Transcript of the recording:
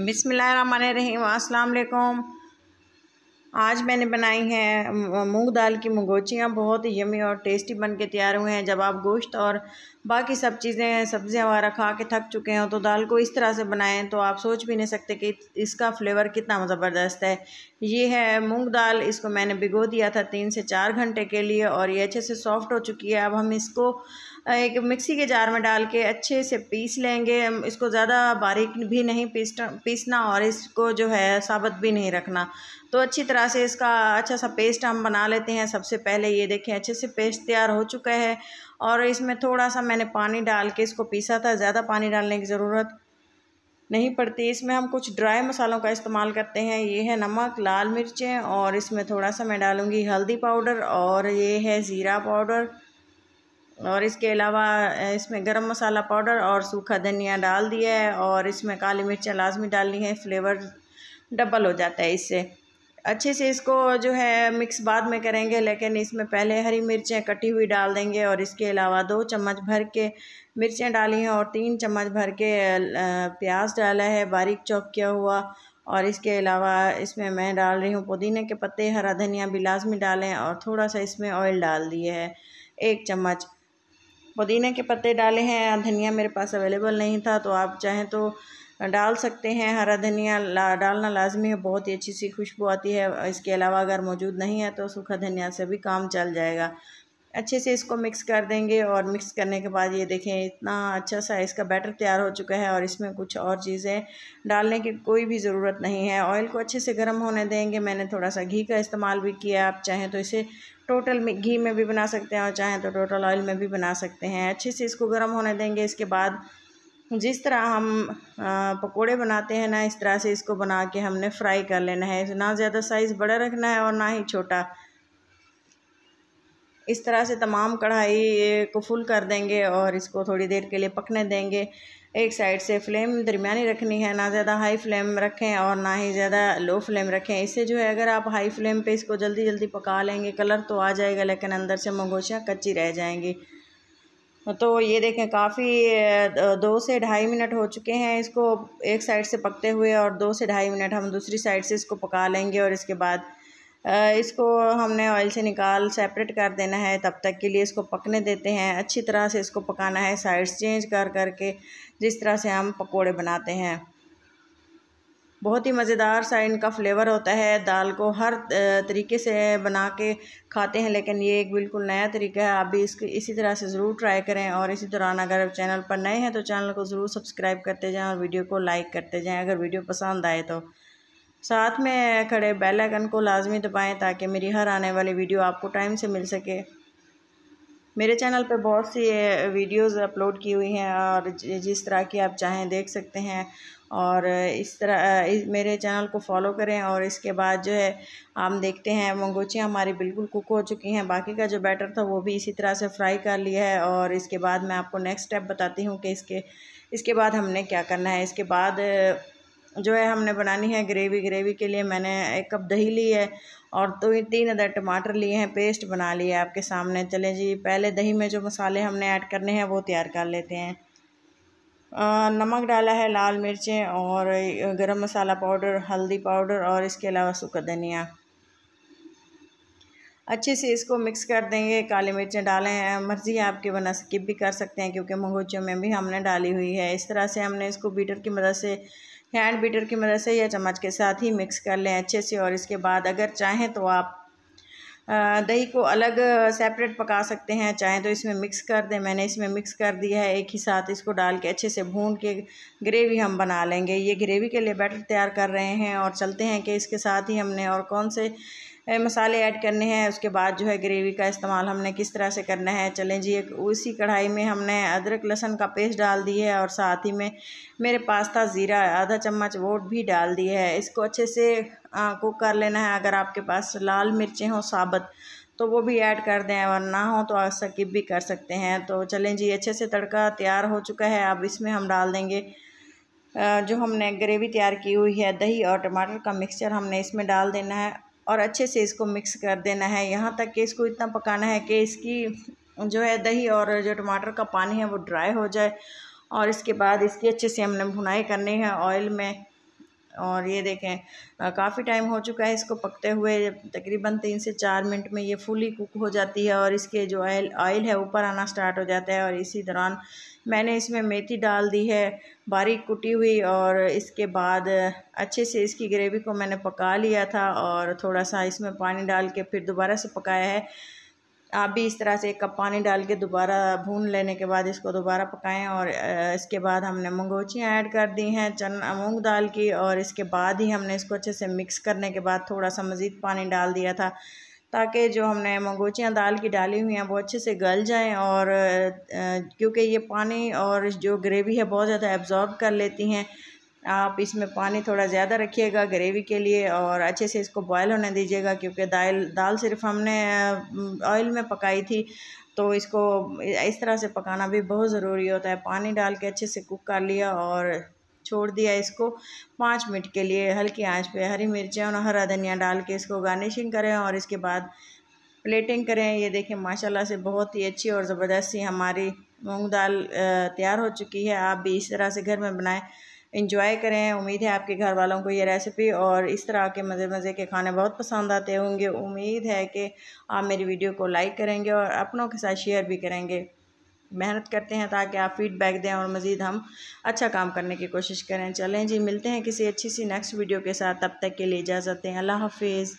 बिसमीम आज मैंने बनाई हैं मूंग दाल की मंगोचियाँ बहुत ही यमी और टेस्टी बन के तैयार हुए हैं जब आप गोश्त और बाकी सब चीज़ें सब्ज़ियाँ वगैरह खा के थक चुके हों तो दाल को इस तरह से बनाएं तो आप सोच भी नहीं सकते कि इसका फ्लेवर कितना ज़बरदस्त है ये है मूंग दाल इसको मैंने भिगो दिया था तीन से चार घंटे के लिए और ये अच्छे से सॉफ्ट हो चुकी है अब हम इसको एक मिक्सी के जार में डाल के अच्छे से पीस लेंगे इसको ज़्यादा बारीक भी नहीं पीसना पीसना और इसको जो है साबत भी नहीं रखना तो अच्छी तरह से इसका अच्छा सा पेस्ट हम बना लेते हैं सबसे पहले ये देखें अच्छे से पेस्ट तैयार हो चुका है और इसमें थोड़ा सा मैंने पानी डाल के इसको पीसा था ज़्यादा पानी डालने की ज़रूरत नहीं पड़ती इसमें हम कुछ ड्राई मसालों का इस्तेमाल करते हैं ये है नमक लाल मिर्चें और इसमें थोड़ा सा मैं डालूँगी हल्दी पाउडर और ये है ज़ीरा पाउडर और इसके अलावा इसमें गरम मसाला पाउडर और सूखा धनिया डाल दिया है और इसमें काली मिर्च लाजमी डालनी है फ्लेवर डबल हो जाता है इससे अच्छे से इसको जो है मिक्स बाद में करेंगे लेकिन इसमें पहले हरी मिर्चें कटी हुई डाल देंगे और इसके अलावा दो चम्मच भर के मिर्चें डाली हैं और तीन चम्मच भर के प्याज डाला है बारीक चौक किया हुआ और इसके अलावा इसमें मैं डाल रही हूँ पुदीने के पत्ते हरा धनिया भी लाजमी डालें और थोड़ा सा इसमें ऑयल डाल दिए है एक चम्मच पुदीने के पत्ते डाले हैं धनिया मेरे पास अवेलेबल नहीं था तो आप चाहें तो डाल सकते हैं हरा धनिया ला, डालना लाजमी है बहुत ही अच्छी सी खुशबू आती है इसके अलावा अगर मौजूद नहीं है तो सूखा धनिया से भी काम चल जाएगा अच्छे से इसको मिक्स कर देंगे और मिक्स करने के बाद ये देखें इतना अच्छा सा इसका बैटर तैयार हो चुका है और इसमें कुछ और चीज़ें डालने की कोई भी ज़रूरत नहीं है ऑयल को अच्छे से गर्म होने देंगे मैंने थोड़ा सा घी का इस्तेमाल भी किया आप चाहें तो इसे टोटल में घी में भी बना सकते हैं और चाहें तो टोटल ऑयल में भी बना सकते हैं अच्छे से इसको गर्म होने देंगे इसके बाद जिस तरह हम पकोड़े बनाते हैं ना इस तरह से इसको बना के हमने फ्राई कर लेना है ना ज़्यादा साइज़ बड़ा रखना है और ना ही छोटा इस तरह से तमाम कढ़ाई को फुल कर देंगे और इसको थोड़ी देर के लिए पकने देंगे एक साइड से फ्लेम दरमियानी रखनी है ना ज़्यादा हाई फ्लेम रखें और ना ही ज़्यादा लो फ्लेम रखें इससे जो है अगर आप हाई फ्लेम पे इसको जल्दी जल्दी पका लेंगे कलर तो आ जाएगा लेकिन अंदर से मंगोशियाँ कच्ची रह जाएंगी तो ये देखें काफ़ी दो से ढाई मिनट हो चुके हैं इसको एक साइड से पकते हुए और दो से ढाई मिनट हम दूसरी साइड से इसको पका लेंगे और इसके बाद इसको हमने ऑयल से निकाल सेपरेट कर देना है तब तक के लिए इसको पकने देते हैं अच्छी तरह से इसको पकाना है साइड्स चेंज कर करके जिस तरह से हम पकोड़े बनाते हैं बहुत ही मज़ेदार सा इनका फ्लेवर होता है दाल को हर तरीके से बना के खाते हैं लेकिन ये एक बिल्कुल नया तरीका है आप भी इसको इसी तरह से ज़रूर ट्राई करें और इसी दौरान अगर चैनल पर नए हैं तो चैनल को ज़रूर सब्सक्राइब करते जाएं और वीडियो को लाइक करते जाएं अगर वीडियो पसंद आए तो साथ में खड़े बेल आइकन को लाजमी दबाएं ताकि मेरी हर आने वाली वीडियो आपको टाइम से मिल सके मेरे चैनल पर बहुत सी वीडियोस अपलोड की हुई हैं और जिस तरह की आप चाहें देख सकते हैं और इस तरह इस मेरे चैनल को फॉलो करें और इसके बाद जो है आप देखते हैं मंगोचियाँ हमारी बिल्कुल कुक हो चुकी हैं बाकी का जो बैटर था वो भी इसी तरह से फ्राई कर लिया है और इसके बाद मैं आपको नेक्स्ट स्टेप बताती हूँ कि इसके इसके बाद हमने क्या करना है इसके बाद जो है हमने बनानी है ग्रेवी ग्रेवी के लिए मैंने एक कप दही ली है और तो तीन अदर टमाटर लिए हैं पेस्ट बना लिए आपके सामने चले जी पहले दही में जो मसाले हमने ऐड करने हैं वो तैयार कर लेते हैं आ, नमक डाला है लाल मिर्चें और गरम मसाला पाउडर हल्दी पाउडर और इसके अलावा सूखा धनिया अच्छे से इसको मिक्स कर देंगे काली मिर्चें डालें मर्ज़ी आपके बना स्किप भी कर सकते हैं क्योंकि मंगोचों में भी हमने डाली हुई है इस तरह से हमने इसको बीटर की मदद से हैंड बीटर की मदद से या चम्मच के साथ ही मिक्स कर लें अच्छे से और इसके बाद अगर चाहें तो आप दही को अलग सेपरेट पका सकते हैं चाहें तो इसमें मिक्स कर दें मैंने इसमें मिक्स कर दिया है एक ही साथ इसको डाल के अच्छे से भून के ग्रेवी हम बना लेंगे ये ग्रेवी के लिए बैटर तैयार कर रहे हैं और चलते हैं कि इसके साथ ही हमने और कौन से मसाले ऐड करने हैं उसके बाद जो है ग्रेवी का इस्तेमाल हमने किस तरह से करना है चलें जी एक उसी कढ़ाई में हमने अदरक लहसन का पेस्ट डाल दी है और साथ ही में मेरे पास्ता ज़ीरा आधा चम्मच वोट भी डाल दी है इसको अच्छे से कुक कर लेना है अगर आपके पास लाल मिर्चें हों साबत तो वो भी ऐड कर दें और ना हो तो स्किप भी कर सकते हैं तो चलें जी अच्छे से तड़का तैयार हो चुका है अब इसमें हम डाल देंगे जो हमने ग्रेवी तैयार की हुई है दही और टमाटर का मिक्सचर हमने इसमें डाल देना है और अच्छे से इसको मिक्स कर देना है यहाँ तक कि इसको इतना पकाना है कि इसकी जो है दही और जो टमाटर का पानी है वो ड्राई हो जाए और इसके बाद इसकी अच्छे से हमने भुनाई करनी है ऑयल में और ये देखें काफ़ी टाइम हो चुका है इसको पकते हुए तकरीबन तीन से चार मिनट में ये फुली कुक हो जाती है और इसके जो ऑयल ऑयल है ऊपर आना स्टार्ट हो जाता है और इसी दौरान मैंने इसमें मेथी डाल दी है बारीक कुटी हुई और इसके बाद अच्छे से इसकी ग्रेवी को मैंने पका लिया था और थोड़ा सा इसमें पानी डाल के फिर दोबारा से पकाया है आप भी इस तरह से एक कप पानी डाल के दोबारा भून लेने के बाद इसको दोबारा पकाएं और इसके बाद हमने मंगोचियाँ ऐड कर दी हैं चना मूँग दाल की और इसके बाद ही हमने इसको अच्छे से मिक्स करने के बाद थोड़ा सा मज़ीद पानी डाल दिया था ताकि जो हमने मंगोचियाँ दाल की डाली हुई हैं वो अच्छे से गल जाएं और क्योंकि ये पानी और जो ग्रेवी है बहुत ज़्यादा एब्ज़ॉर्ब कर लेती हैं आप इसमें पानी थोड़ा ज़्यादा रखिएगा ग्रेवी के लिए और अच्छे से इसको बॉयल होने दीजिएगा क्योंकि दाल दाल सिर्फ हमने ऑयल में पकाई थी तो इसको इस तरह से पकाना भी बहुत ज़रूरी होता है पानी डाल के अच्छे से कुक कर लिया और छोड़ दिया इसको पाँच मिनट के लिए हल्की आंच पे हरी मिर्चें और हरा धनिया डाल के इसको गार्निशिंग करें और इसके बाद प्लेटिंग करें ये देखें माशाल्लाह से बहुत ही अच्छी और ज़बरदस्त सी हमारी मूंग दाल तैयार हो चुकी है आप भी इस तरह से घर में बनाएं इंजॉय करें उम्मीद है आपके घर वालों को ये रेसिपी और इस तरह के मज़े मज़े के खाने बहुत पसंद आते होंगे उम्मीद है कि आप मेरी वीडियो को लाइक करेंगे और अपनों के साथ शेयर भी करेंगे मेहनत करते हैं ताकि आप फीडबैक दें और मज़ीद हम अच्छा काम करने की कोशिश करें चलें जी मिलते हैं किसी अच्छी सी नेक्स्ट वीडियो के साथ तब तक के लिए इजाज़त दें अल्लाह हाफिज़